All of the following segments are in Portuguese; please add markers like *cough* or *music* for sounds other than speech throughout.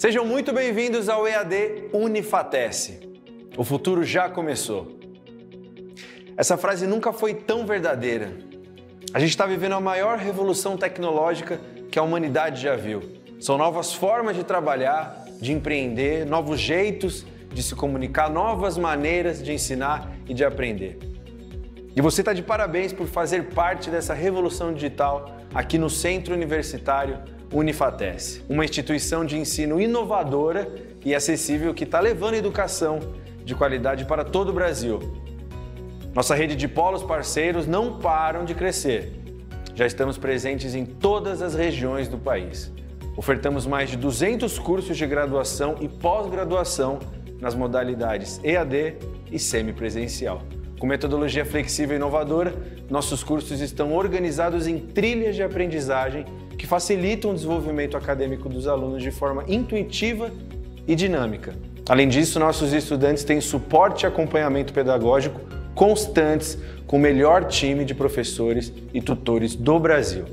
Sejam muito bem-vindos ao EAD Unifatesse. O futuro já começou. Essa frase nunca foi tão verdadeira. A gente está vivendo a maior revolução tecnológica que a humanidade já viu. São novas formas de trabalhar, de empreender, novos jeitos de se comunicar, novas maneiras de ensinar e de aprender. E você está de parabéns por fazer parte dessa revolução digital aqui no Centro Universitário Unifates, uma instituição de ensino inovadora e acessível que está levando educação de qualidade para todo o Brasil. Nossa rede de polos parceiros não param de crescer. Já estamos presentes em todas as regiões do país. Ofertamos mais de 200 cursos de graduação e pós-graduação nas modalidades EAD e semipresencial. Com metodologia flexível e inovadora, nossos cursos estão organizados em trilhas de aprendizagem que facilitam o desenvolvimento acadêmico dos alunos de forma intuitiva e dinâmica. Além disso, nossos estudantes têm suporte e acompanhamento pedagógico constantes com o melhor time de professores e tutores do Brasil.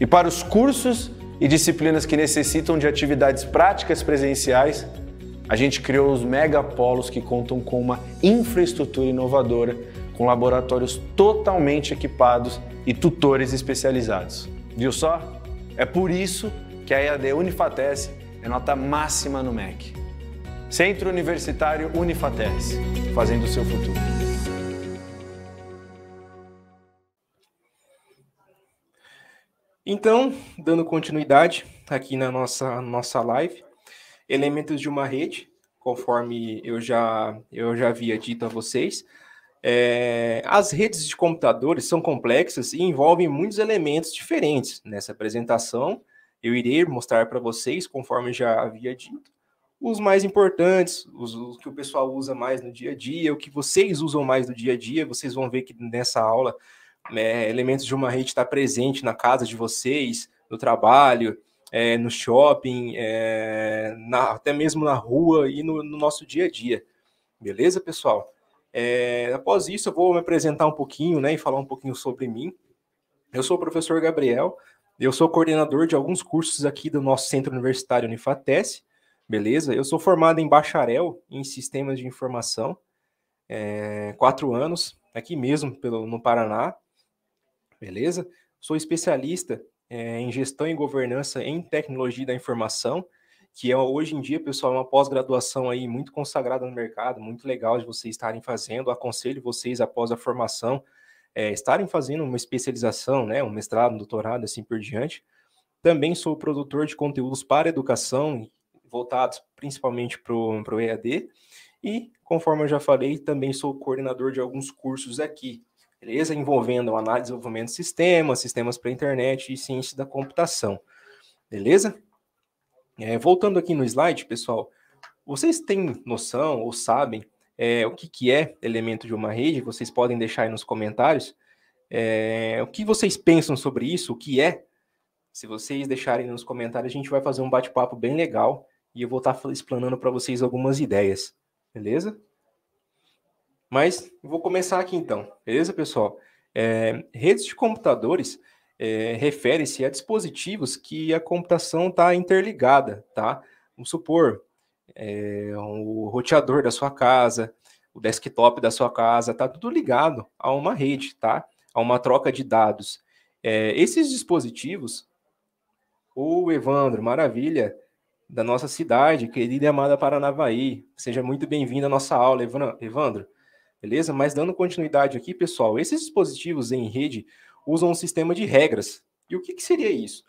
E para os cursos e disciplinas que necessitam de atividades práticas presenciais, a gente criou os megapolos que contam com uma infraestrutura inovadora, com laboratórios totalmente equipados e tutores especializados. Viu só? É por isso que a EAD Unifates é nota máxima no MEC. Centro Universitário Unifates, fazendo o seu futuro. Então, dando continuidade aqui na nossa, nossa live, elementos de uma rede, conforme eu já, eu já havia dito a vocês, é, as redes de computadores são complexas e envolvem muitos elementos diferentes. Nessa apresentação, eu irei mostrar para vocês, conforme já havia dito, os mais importantes, os, os, que o pessoal usa mais no dia a dia, o que vocês usam mais no dia a dia. Vocês vão ver que nessa aula é, elementos de uma rede está presente na casa de vocês, no trabalho, é, no shopping, é, na, até mesmo na rua e no, no nosso dia a dia. Beleza, pessoal? É, após isso, eu vou me apresentar um pouquinho né, e falar um pouquinho sobre mim. Eu sou o professor Gabriel, eu sou coordenador de alguns cursos aqui do nosso centro universitário Unifates, beleza? Eu sou formado em bacharel em sistemas de informação, é, quatro anos, aqui mesmo pelo, no Paraná, beleza? Sou especialista é, em gestão e governança em tecnologia da informação que é hoje em dia, pessoal, é uma pós-graduação aí muito consagrada no mercado, muito legal de vocês estarem fazendo. Aconselho vocês após a formação é, estarem fazendo uma especialização, né, um mestrado, um doutorado, assim por diante. Também sou produtor de conteúdos para educação, voltados principalmente para o EAD. E, conforme eu já falei, também sou coordenador de alguns cursos aqui, beleza? Envolvendo análise e desenvolvimento de sistemas, sistemas para internet e ciência da computação, beleza? É, voltando aqui no slide, pessoal, vocês têm noção ou sabem é, o que, que é elemento de uma rede? Vocês podem deixar aí nos comentários. É, o que vocês pensam sobre isso? O que é? Se vocês deixarem nos comentários, a gente vai fazer um bate-papo bem legal e eu vou estar tá explanando para vocês algumas ideias, beleza? Mas vou começar aqui então, beleza, pessoal? É, redes de computadores é, refere-se a dispositivos que a computação está interligada, tá? Vamos supor, é, o roteador da sua casa, o desktop da sua casa, está tudo ligado a uma rede, tá? A uma troca de dados. É, esses dispositivos, o Evandro, maravilha, da nossa cidade, querida e amada Paranavaí, seja muito bem-vindo à nossa aula, Evandro. Beleza? Mas dando continuidade aqui, pessoal, esses dispositivos em rede usam um sistema de regras. E o que, que seria isso?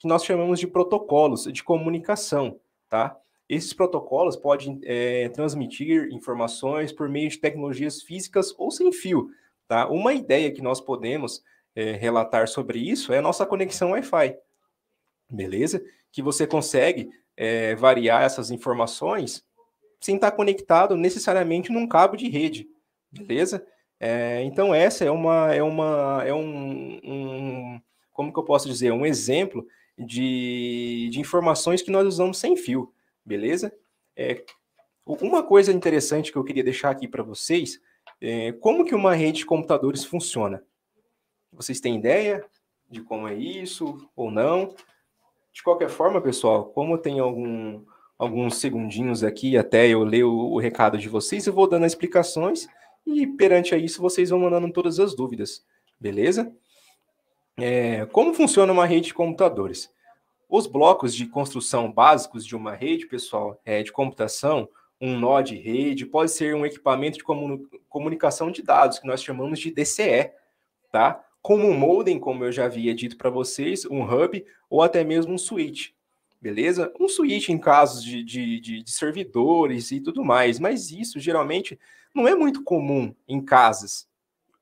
Que nós chamamos de protocolos de comunicação, tá? Esses protocolos podem é, transmitir informações por meio de tecnologias físicas ou sem fio. Tá? Uma ideia que nós podemos é, relatar sobre isso é a nossa conexão Wi-Fi. Beleza? Que você consegue é, variar essas informações sem estar conectado necessariamente num cabo de rede. Beleza? É, então, essa é uma é uma é um, um, como que eu posso dizer um exemplo de, de informações que nós usamos sem fio, beleza? É, uma coisa interessante que eu queria deixar aqui para vocês é como que uma rede de computadores funciona. Vocês têm ideia de como é isso ou não? De qualquer forma, pessoal, como tem algum, alguns segundinhos aqui até eu ler o, o recado de vocês, eu vou dando as explicações e perante a isso, vocês vão mandando todas as dúvidas, beleza? É, como funciona uma rede de computadores? Os blocos de construção básicos de uma rede, pessoal, é, de computação, um nó de rede, pode ser um equipamento de comun comunicação de dados, que nós chamamos de DCE, tá? Como um modem, como eu já havia dito para vocês, um hub ou até mesmo um switch, beleza? Um switch em casos de, de, de, de servidores e tudo mais, mas isso geralmente não é muito comum em casas.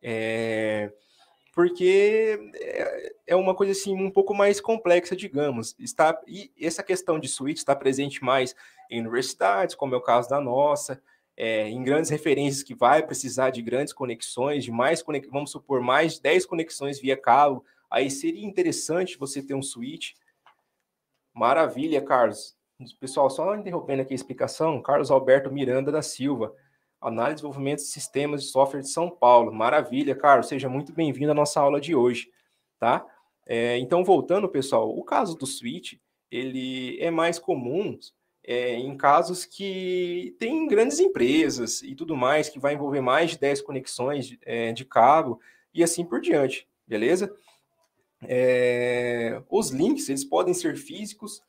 É, porque é, é uma coisa assim um pouco mais complexa, digamos. Está e essa questão de suíte está presente mais em universidades, como é o caso da nossa, é, em grandes referências que vai precisar de grandes conexões, de mais vamos supor mais de 10 conexões via cabo. Aí seria interessante você ter um suíte. Maravilha, Carlos. Pessoal, só interrompendo aqui a explicação, Carlos Alberto Miranda da Silva. Análise e Desenvolvimento de Sistemas de Software de São Paulo. Maravilha, Carlos. Seja muito bem-vindo à nossa aula de hoje, tá? É, então, voltando, pessoal, o caso do switch, ele é mais comum é, em casos que tem grandes empresas e tudo mais, que vai envolver mais de 10 conexões de, é, de cabo e assim por diante, beleza? É, os links, eles podem ser físicos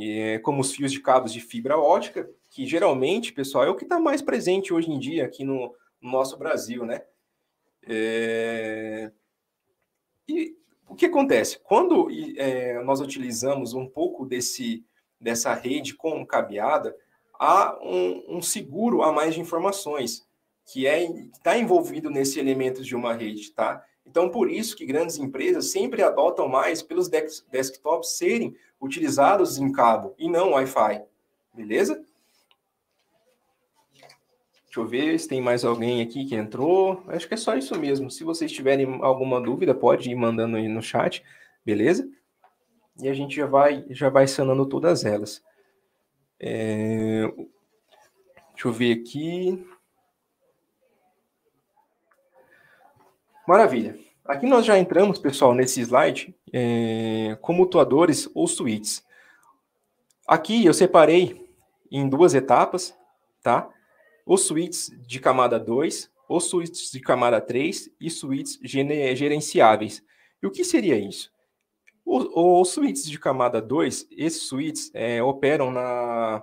é como os fios de cabos de fibra ótica, que geralmente, pessoal, é o que está mais presente hoje em dia aqui no, nosso Brasil, né? É... E o que acontece? Quando é, nós utilizamos um pouco desse, dessa rede com cabeada, há um, um seguro a mais de informações, que é, está envolvido nesse elemento de uma rede, tá? Então, por isso que grandes empresas sempre adotam mais pelos desktops serem utilizados em cabo e não Wi-Fi. Beleza? Deixa eu ver se tem mais alguém aqui que entrou. Acho que é só isso mesmo. Se vocês tiverem alguma dúvida, pode ir mandando aí no chat, beleza? E a gente já vai, já vai sanando todas elas. É... Deixa eu ver aqui. Maravilha. Aqui nós já entramos, pessoal, nesse slide, é, comutadores ou suítes. Aqui eu separei em duas etapas, tá? Os suítes de camada 2, os suítes de camada 3 e suítes gerenciáveis. E o que seria isso? Os, suítes de camada 2, esses suítes é, operam na,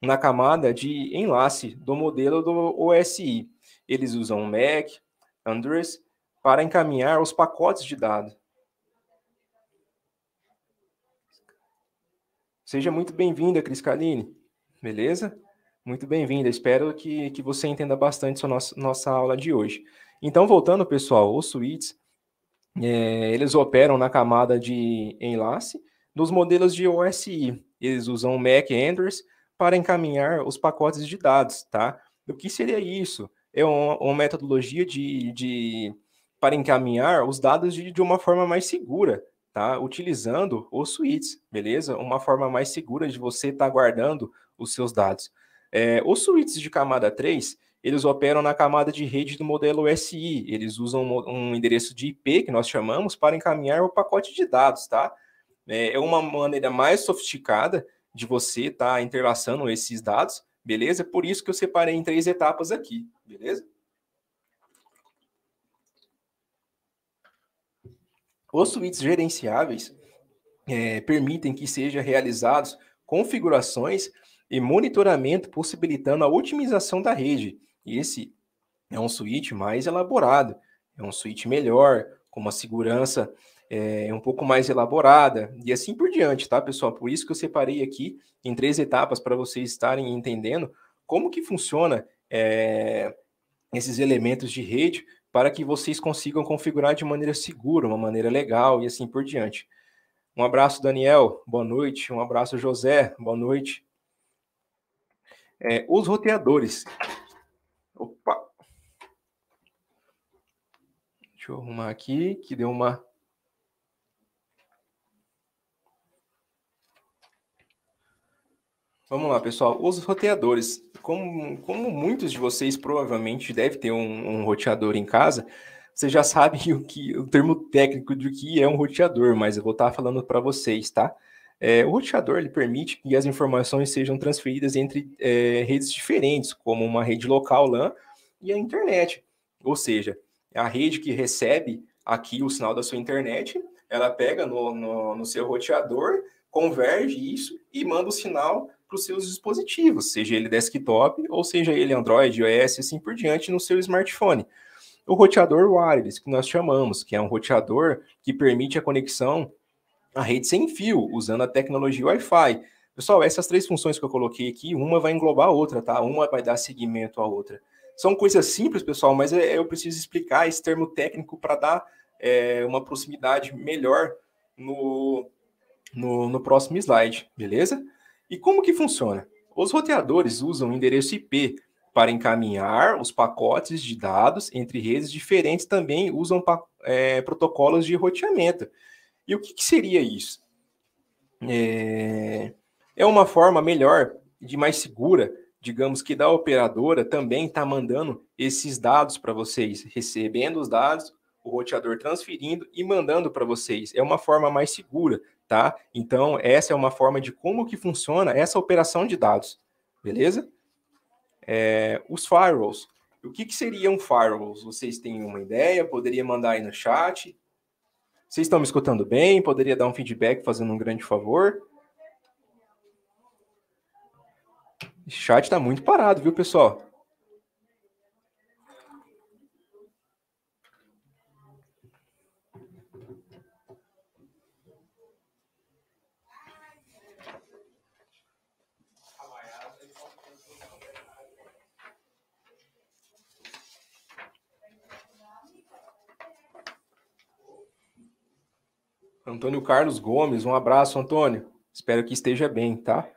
na camada de enlace do modelo do OSI. Eles usam Mac, Android para encaminhar os pacotes de dados. Seja muito bem-vinda, Cris Kaline. Beleza? Muito bem-vinda. Espero que, que você entenda bastante a nossa, nossa aula de hoje. Então, voltando, pessoal, os suítes, é, eles operam na camada de enlace dos modelos de OSI. Eles usam mac Android para encaminhar os pacotes de dados, tá? O que seria isso? É uma, uma metodologia de, de para encaminhar os dados de, de uma forma mais segura, tá? Utilizando os suítes, beleza? Uma forma mais segura de você estar tá guardando os seus dados. É, os suítes de camada 3, eles operam na camada de rede do modelo SI. Eles usam um endereço de IP, que nós chamamos, para encaminhar o pacote de dados, tá? É, é uma maneira mais sofisticada de você estar tá interlaçando esses dados, beleza? Por isso que eu separei em três etapas aqui, beleza? Os suítes gerenciáveis é, permitem que sejam realizados configurações e monitoramento, possibilitando a otimização da rede. E esse é um suíte mais elaborado, é um suíte melhor, com uma segurança é, um pouco mais elaborada e assim por diante, tá, pessoal? Por isso que eu separei aqui em três etapas para vocês estarem entendendo como que funciona é, esses elementos de rede para que vocês consigam configurar de maneira segura, uma maneira legal e assim por diante. Um abraço, Daniel, boa noite. Um abraço, José, boa noite. É, os roteadores. Opa! Deixa eu arrumar aqui, que deu uma. Vamos lá, pessoal. Os roteadores como, como muitos de vocês provavelmente deve ter um, um roteador em casa, você já sabe *laughs* o que o termo técnico do que é um roteador, mas eu vou estar tá falando para vocês, tá? É, o roteador ele permite que as informações sejam transferidas entre é, redes diferentes, como uma rede local LAN e a internet. Ou seja, a rede que recebe aqui o sinal da sua internet, ela pega no, no, no seu roteador, converge isso e manda o sinal para os seus dispositivos, seja ele desktop ou seja ele Android, iOS assim por diante no seu smartphone. O roteador wireless, que nós chamamos, que é um roteador que permite a conexão à rede sem fio, usando a tecnologia Wi-Fi. Pessoal, essas três funções que eu coloquei aqui, uma vai englobar a outra, tá? Uma vai dar seguimento à outra. São coisas simples, pessoal, mas é, eu preciso explicar esse termo técnico para dar é, uma proximidade melhor no, no, no próximo slide, beleza? E como que funciona? Os roteadores usam o endereço IP para encaminhar os pacotes de dados entre redes diferentes, também usam é, protocolos de roteamento. E o que, que seria isso? É, é uma forma melhor, de mais segura, digamos que da operadora também está mandando esses dados para vocês, recebendo os dados, o roteador transferindo e mandando para vocês. É uma forma mais segura, tá? Então, essa é uma forma de como que funciona essa operação de dados, beleza? É, os firewalls. O que, que seriam firewalls? Vocês têm uma ideia? Poderia mandar aí no chat. Vocês estão me escutando bem? Poderia dar um feedback fazendo um grande favor? O chat está muito parado, viu, pessoal? Antônio Carlos Gomes, um abraço, Antônio. Espero que esteja bem, tá?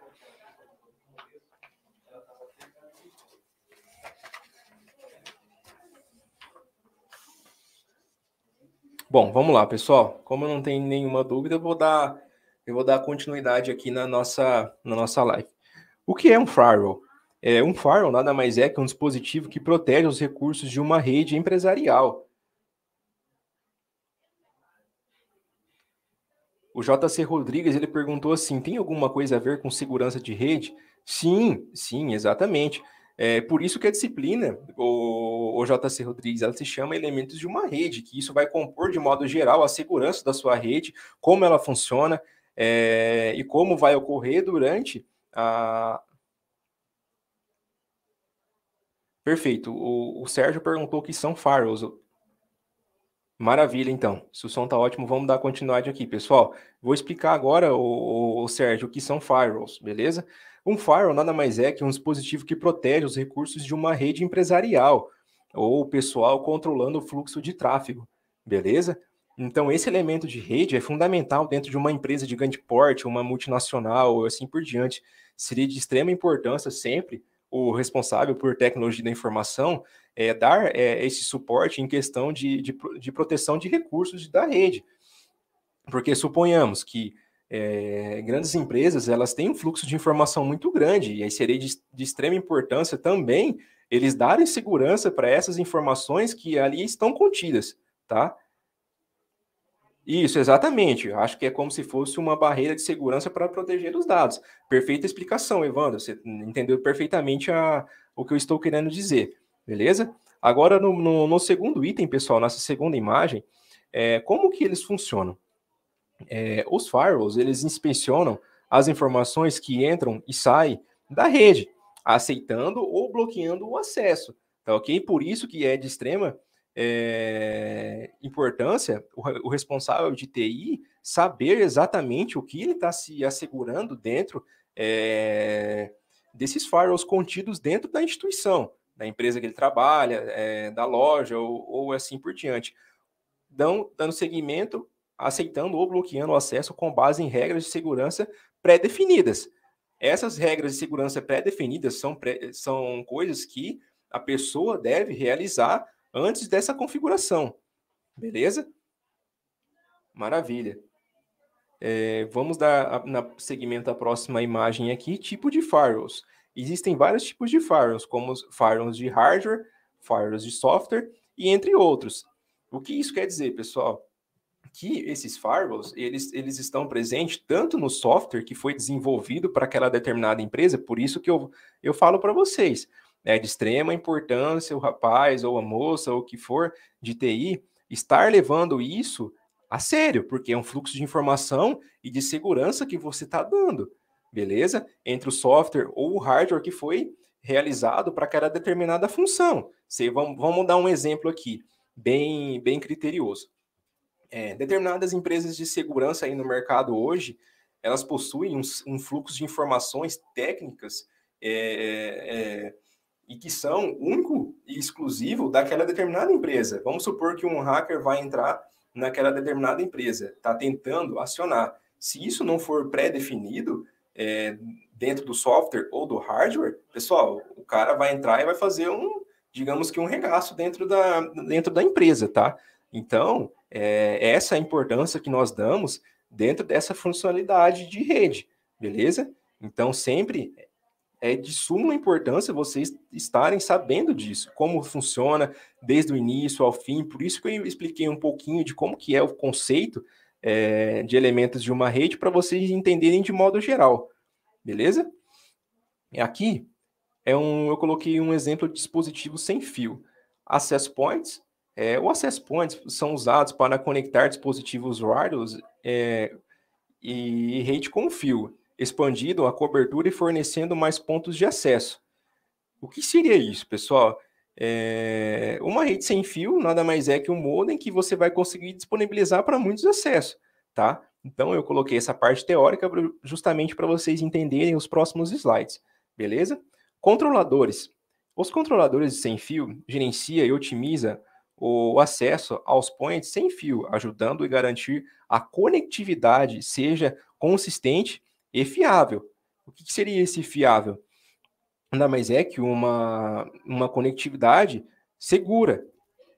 Bom, vamos lá, pessoal. Como não tem nenhuma dúvida, eu vou dar, eu vou dar continuidade aqui na nossa, na nossa live. O que é um firewall? É, um firewall nada mais é que um dispositivo que protege os recursos de uma rede empresarial O JC Rodrigues ele perguntou assim: tem alguma coisa a ver com segurança de rede? Sim, sim, exatamente. É por isso que a disciplina, o, o JC Rodrigues, ela se chama Elementos de uma Rede, que isso vai compor de modo geral a segurança da sua rede, como ela funciona é, e como vai ocorrer durante a. Perfeito. O, o Sérgio perguntou o que são firewalls. Maravilha, então. Se o som está ótimo, vamos dar continuidade aqui, pessoal. Vou explicar agora, o, o Sérgio, o que são firewalls, beleza? Um firewall nada mais é que um dispositivo que protege os recursos de uma rede empresarial ou pessoal controlando o fluxo de tráfego, beleza? Então, esse elemento de rede é fundamental dentro de uma empresa de grande porte, uma multinacional ou assim por diante. Seria de extrema importância sempre o responsável por tecnologia da informação é, dar é, esse suporte em questão de, de, de, proteção de recursos da rede. Porque suponhamos que é, grandes empresas elas têm um fluxo de informação muito grande, e aí seria de, de extrema importância também eles darem segurança para essas informações que ali estão contidas, tá? Isso, exatamente. acho que é como se fosse uma barreira de segurança para proteger os dados. Perfeita explicação, Evandro. Você entendeu perfeitamente a, o que eu estou querendo dizer, beleza? Agora, no, no, no segundo item, pessoal, nessa segunda imagem, é, como que eles funcionam? É, os firewalls, eles inspecionam as informações que entram e saem da rede, aceitando ou bloqueando o acesso, tá ok? Por isso que é de extrema é, importância o, o, responsável de TI saber exatamente o que ele está se assegurando dentro é, desses firewalls contidos dentro da instituição, da empresa que ele trabalha, é, da loja ou, ou, assim por diante. Dão, dando seguimento, aceitando ou bloqueando o acesso com base em regras de segurança pré-definidas. Essas regras de segurança pré-definidas são, pré, são coisas que a pessoa deve realizar antes dessa configuração. Beleza? Maravilha. É, vamos dar na segmento a próxima imagem aqui, tipo de firewalls. Existem vários tipos de firewalls, como firewalls de hardware, firewalls de software e entre outros. O que isso quer dizer, pessoal? Que esses firewalls, eles, eles estão presentes tanto no software que foi desenvolvido para aquela determinada empresa, por isso que eu, eu falo para vocês. É de extrema importância o rapaz ou a moça ou o que for de TI estar levando isso a sério, porque é um fluxo de informação e de segurança que você está dando, beleza? Entre o software ou o hardware que foi realizado para aquela determinada função. Se, vamos, vamos dar um exemplo aqui, bem, bem criterioso. É, determinadas empresas de segurança aí no mercado hoje, elas possuem um, um fluxo de informações técnicas é, é, é e que são único e exclusivo daquela determinada empresa. Vamos supor que um hacker vai entrar naquela determinada empresa, está tentando acionar. Se isso não for pré-definido é, dentro do software ou do hardware, pessoal, o cara vai entrar e vai fazer um, digamos que um regaço dentro da, dentro da empresa, tá? Então, é, essa é a importância que nós damos dentro dessa funcionalidade de rede, beleza? Então, sempre é de suma importância vocês estarem sabendo disso, como funciona desde o início ao fim. Por isso que eu expliquei um pouquinho de como que é o conceito é, de elementos de uma rede para vocês entenderem de modo geral, beleza? E aqui é um, eu coloquei um exemplo de dispositivo sem fio. Access points. É, o access points são usados para conectar dispositivos wireless é, e rede com fio expandido a cobertura e fornecendo mais pontos de acesso. O que seria isso, pessoal? É... uma rede sem fio nada mais é que um modem que você vai conseguir disponibilizar para muitos acessos, tá? Então eu coloquei essa parte teórica justamente para vocês entenderem os próximos slides, beleza? Controladores. Os controladores sem fio gerencia e otimiza o acesso aos points sem fio, ajudando e garantir a conectividade seja consistente e fiável. O que, seria esse fiável? Nada mais é que uma, uma conectividade segura,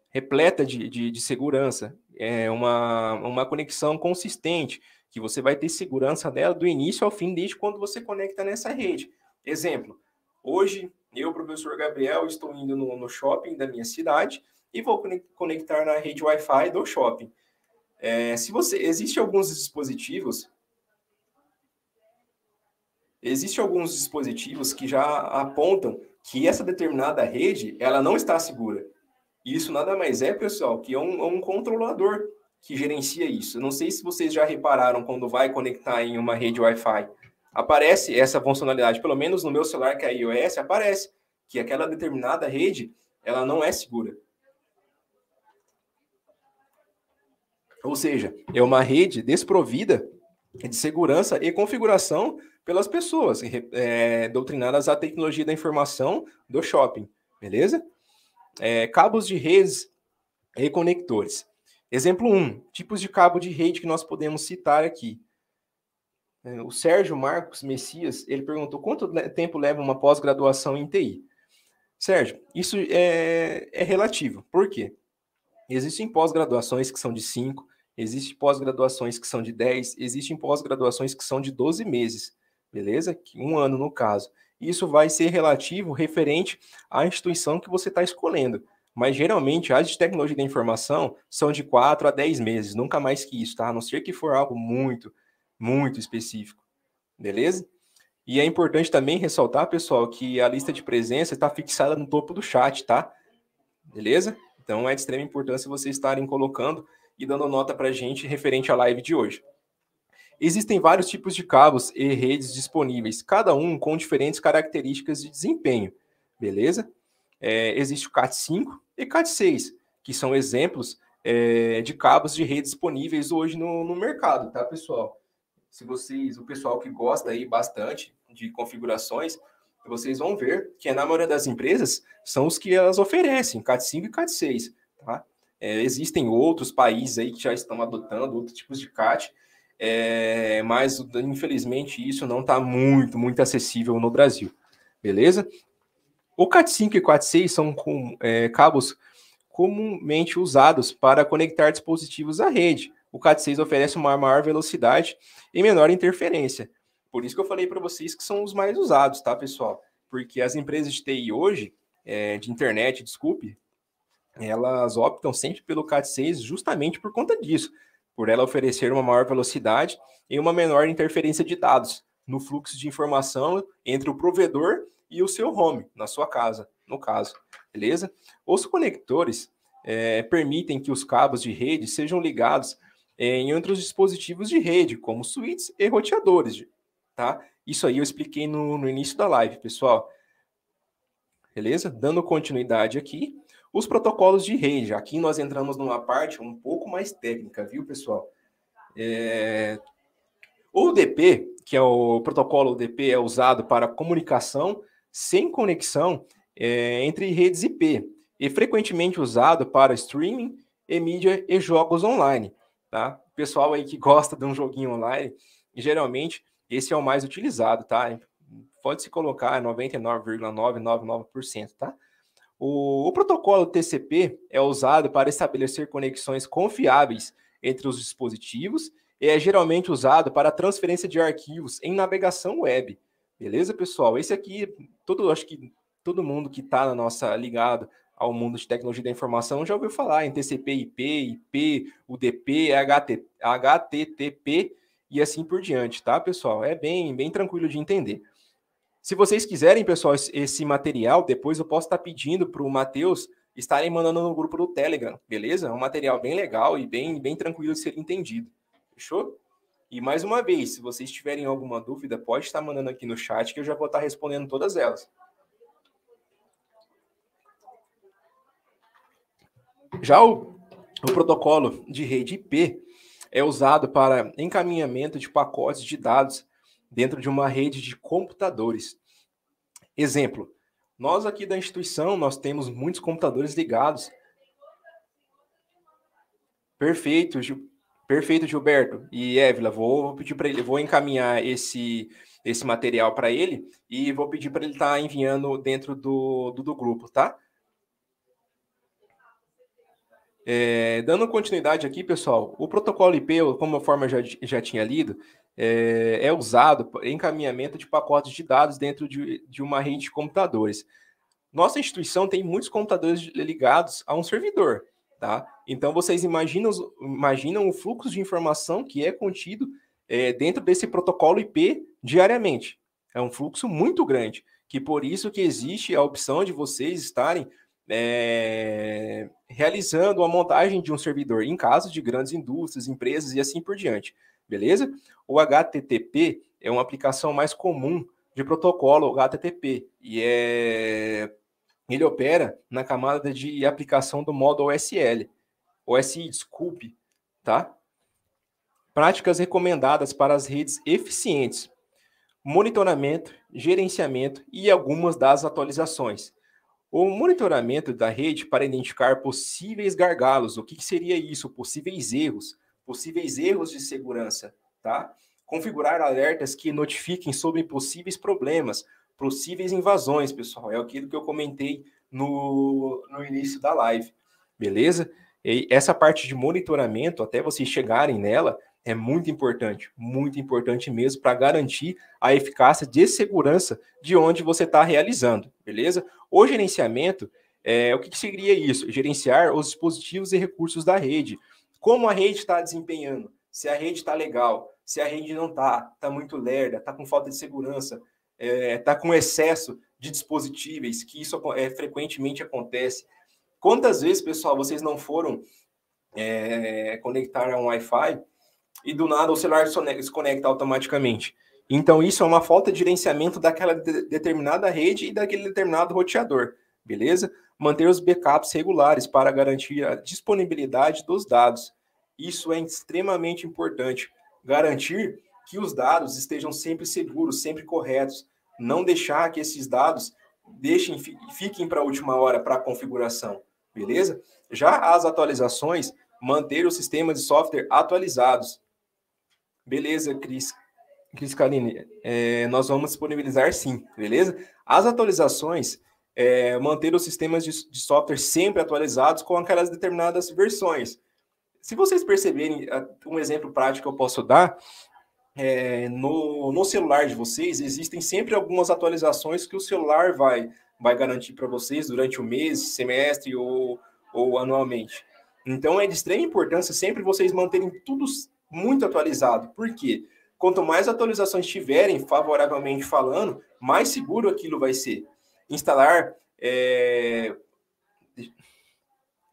repleta de, de, de segurança, é uma, uma conexão consistente, que você vai ter segurança dela do início ao fim, desde quando você conecta nessa rede. Exemplo, hoje eu, professor Gabriel, estou indo no, no shopping da minha cidade e vou conectar na rede Wi-Fi do shopping. É, se você existe alguns dispositivos Existem alguns dispositivos que já apontam que essa determinada rede ela não está segura. E isso nada mais é, pessoal, que é um, é um controlador que gerencia isso. Eu não sei se vocês já repararam quando vai conectar em uma rede Wi-Fi. Aparece essa funcionalidade, pelo menos no meu celular que é iOS, aparece que aquela determinada rede ela não é segura. Ou seja, é uma rede desprovida de segurança e configuração pelas pessoas é, doutrinadas à tecnologia da informação do shopping, beleza? É, cabos de redes e conectores. Exemplo 1, tipos de cabo de rede que nós podemos citar aqui. É, o Sérgio Marcos Messias, ele perguntou quanto tempo leva uma pós-graduação em TI. Sérgio, isso é, é relativo. Por quê? Existem pós-graduações que são de 5, Existem pós-graduações que são de 10, existem pós-graduações que são de 12 meses, beleza? Um ano no caso. Isso vai ser relativo, referente à instituição que você está escolhendo. Mas geralmente as de tecnologia da informação são de 4 a 10 meses, nunca mais que isso, tá? A não ser que for algo muito, muito específico, beleza? E é importante também ressaltar, pessoal, que a lista de presença está fixada no topo do chat, tá? Beleza? Então é de extrema importância vocês estarem colocando e dando nota para a gente referente à live de hoje. Existem vários tipos de cabos e redes disponíveis, cada um com diferentes características de desempenho, beleza? É, existe o CAT5 e CAT6, que são exemplos é, de cabos de redes disponíveis hoje no, no mercado, tá, pessoal? Se vocês, o pessoal que gosta aí bastante de configurações, vocês vão ver que na maioria das empresas são os que elas oferecem, CAT5 e CAT6, tá? É, existem outros países aí que já estão adotando outros tipos de CAT, é, mas infelizmente isso não está muito, muito acessível no Brasil, beleza? O CAT5 e CAT6 são com, é, cabos comumente usados para conectar dispositivos à rede. O CAT6 oferece uma maior velocidade e menor interferência. Por isso que eu falei para vocês que são os mais usados, tá, pessoal? Porque as empresas de TI hoje, é, de internet, desculpe, elas optam sempre pelo CAT6 justamente por conta disso, por ela oferecer uma maior velocidade e uma menor interferência de dados no fluxo de informação entre o provedor e o seu home, na sua casa, no caso, beleza? Os conectores é, permitem que os cabos de rede sejam ligados é, em outros dispositivos de rede, como switches e roteadores, tá? Isso aí eu expliquei no, no início da live, pessoal. Beleza? Dando continuidade aqui, os protocolos de rede. Aqui nós entramos numa parte um pouco mais técnica, viu, pessoal? É... O UDP, que é o protocolo UDP, é usado para comunicação sem conexão é, entre redes IP e frequentemente usado para streaming e mídia e jogos online. Tá? O pessoal aí que *laughs* gosta de um joguinho online, geralmente esse é o mais utilizado, tá? Pode se colocar 99,999%, tá? O, o protocolo TCP é usado para estabelecer conexões confiáveis entre os dispositivos e é geralmente usado para transferência de arquivos em navegação web. Beleza, pessoal? Esse aqui, todo, acho que todo mundo que está na nossa ligado ao mundo de tecnologia da informação já ouviu falar em TCP/IP, IP, UDP, HTTP e assim por diante, tá, pessoal? É bem, bem tranquilo de entender. Se vocês quiserem, pessoal, esse material, depois eu posso estar pedindo para o Matheus estarem mandando no grupo do Telegram, beleza? É um material bem legal e bem, bem tranquilo de ser entendido. Fechou? E mais uma vez, se vocês tiverem alguma dúvida, pode estar mandando aqui no chat que eu já vou estar respondendo todas elas. Já o, o protocolo de rede IP é usado para encaminhamento de pacotes de dados dentro de uma rede de computadores. Exemplo, nós aqui da instituição, nós temos muitos computadores ligados. Perfeito, perfeito Gilberto e Évila, vou pedir para ele, vou encaminhar esse esse material para ele e vou pedir para ele estar tá enviando dentro do, do, do grupo, tá? É, dando continuidade aqui, pessoal, o protocolo IP, como a forma já, já tinha lido, é, é usado encaminhamento de pacotes de dados dentro de, de uma rede de computadores. Nossa instituição tem muitos computadores ligados a um servidor, tá? Então vocês imaginam, imaginam o fluxo de informação que é contido é, dentro desse protocolo IP diariamente. É um fluxo muito grande, que por isso que existe a opção de vocês estarem é, realizando a montagem de um servidor em casos de grandes indústrias, empresas e assim por diante beleza? O HTTP é uma aplicação mais comum de protocolo HTTP e é ele opera na camada de aplicação do modo OSL, OSI, desculpe, tá? Práticas recomendadas para as redes eficientes, monitoramento, gerenciamento e algumas das atualizações. O monitoramento da rede para identificar possíveis gargalos, o que, que seria isso, possíveis erros, possíveis erros de segurança, tá? Configurar alertas que notifiquem sobre possíveis problemas, possíveis invasões, pessoal. É aquilo que eu comentei no, no início da live, beleza? E essa parte de monitoramento, até vocês chegarem nela, é muito importante, muito importante mesmo para garantir a eficácia de segurança de onde você está realizando, beleza? O gerenciamento, é, o que, que seria isso? Gerenciar os dispositivos e recursos da rede, como a rede está desempenhando, se a rede está legal, se a rede não está, está muito lerda, está com falta de segurança, está é, tá com excesso de dispositivos, que isso é, frequentemente acontece. Quantas vezes, pessoal, vocês não foram é, conectar a um Wi-Fi e do nada o celular desconecta automaticamente? Então, isso é uma falta de gerenciamento daquela de determinada rede e daquele determinado roteador, beleza? manter os backups regulares para garantir a disponibilidade dos dados. Isso é extremamente importante. Garantir que os dados estejam sempre seguros, sempre corretos. Não deixar que esses dados deixem, fiquem para a última hora para a configuração, beleza? Já as atualizações, manter os sistemas de software atualizados. Beleza, Cris, Cris Kaline, é, nós vamos disponibilizar sim, beleza? As atualizações é, manter os sistemas de, de, software sempre atualizados com aquelas determinadas versões. Se vocês perceberem, um exemplo prático que eu posso dar, é, no, no celular de vocês existem sempre algumas atualizações que o celular vai, vai garantir para vocês durante o mês, semestre ou, ou anualmente. Então é de extrema importância sempre vocês manterem tudo muito atualizado. Por quê? Quanto mais atualizações tiverem, favoravelmente falando, mais seguro aquilo vai ser instalar é,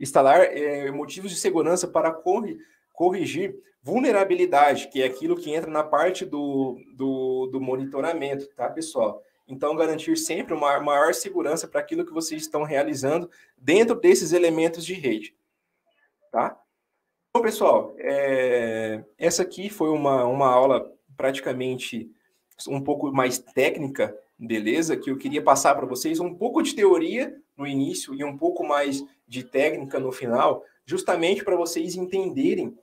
instalar é, motivos de segurança para corri, corrigir vulnerabilidade, que é aquilo que entra na parte do, do, do monitoramento, tá, pessoal? Então, garantir sempre uma maior segurança para aquilo que vocês estão realizando dentro desses elementos de rede, tá? Bom, pessoal, é, essa aqui foi uma, uma aula praticamente um pouco mais técnica beleza? Que eu queria passar para vocês um pouco de teoria no início e um pouco mais de técnica no final, justamente para vocês entenderem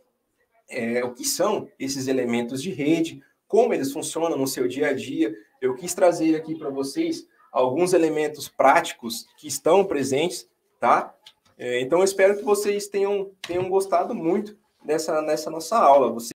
é, o que são esses elementos de rede, como eles funcionam no seu dia a dia. Eu quis trazer aqui para vocês alguns elementos práticos que estão presentes, tá? É, então, eu espero que vocês tenham, tenham gostado muito dessa, dessa nossa aula. Vocês